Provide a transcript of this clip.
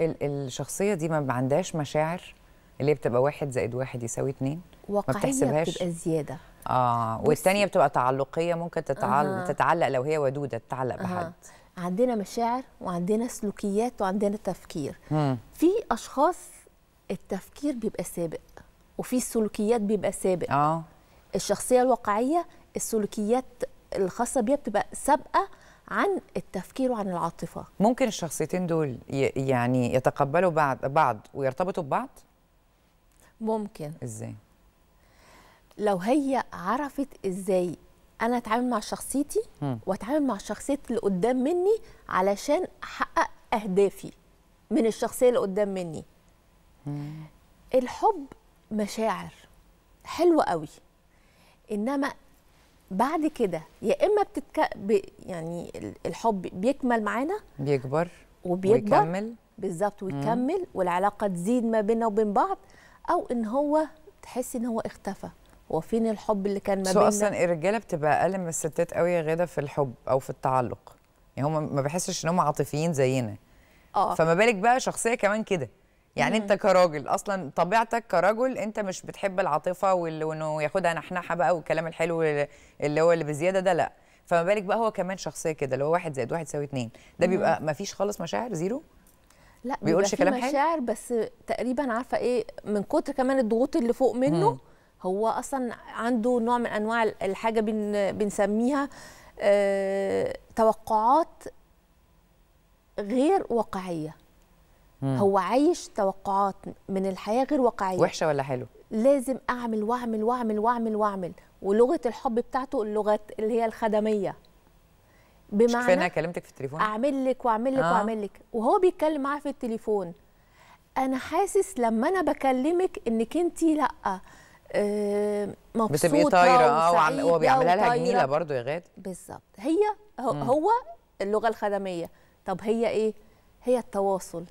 الشخصية دي ما عندهاش مشاعر اللي هي بتبقى واحد زائد واحد يساوي اتنين واقعية ما بتحسبهاش بتبقى زيادة اه والتانية بتبقى تعلقية ممكن تتعلق, آه. تتعلق لو هي ودودة تتعلق بحد آه. عندنا مشاعر وعندنا سلوكيات وعندنا تفكير مم. في أشخاص التفكير بيبقى سابق وفي السلوكيات بيبقى سابق آه. الشخصية الواقعية السلوكيات الخاصة بيها بتبقى سابقة عن التفكير وعن العاطفه ممكن الشخصيتين دول يعني يتقبلوا بعض بعض ويرتبطوا ببعض ممكن ازاي لو هي عرفت ازاي انا اتعامل مع شخصيتي واتعامل مع شخصيه اللي قدام مني علشان احقق اهدافي من الشخصيه اللي قدام مني الحب مشاعر حلوه قوي انما بعد كده يا اما بتتك ب... يعني الحب بيكمل معانا بيكبر وبيكبر ويكمل بالظبط ويكمل مم. والعلاقه تزيد ما بيننا وبين بعض او ان هو تحس ان هو اختفى هو فين الحب اللي كان ما بيننا اصلا الرجاله بتبقى اقل من الستات قوي يا غاده في الحب او في التعلق يعني هم ما بحسش ان هم عاطفيين زينا اه فما بالك بقى شخصيه كمان كده يعني مم. انت كراجل اصلا طبيعتك كراجل انت مش بتحب العاطفه وانه ياخدها نحنحه بقى والكلام الحلو اللي هو اللي بزياده ده لا فما بالك بقى هو كمان شخصيه كده اللي هو واحد زائد واحد يساوي اثنين ده بيبقى ما فيش خالص مشاعر زيرو لا بيقولش كلام حلو مشاعر بس تقريبا عارفه ايه من كتر كمان الضغوط اللي فوق منه مم. هو اصلا عنده نوع من انواع الحاجه بن بنسميها اه توقعات غير واقعيه مم. هو عايش توقعات من الحياه غير واقعيه وحشه ولا حلو لازم اعمل واعمل واعمل واعمل واعمل ولغه الحب بتاعته اللغه اللي هي الخدميه بمعنى انا كلمتك في التليفون اعمل لك واعمل لك آه. واعمل لك وهو بيتكلم معاها في التليفون انا حاسس لما انا بكلمك انك انت لا آه مبسوطه بتبقي طايره اه هو بيعملها لها جميله برضو يا غاد بالظبط هي هو, هو اللغه الخدميه طب هي ايه هي التواصل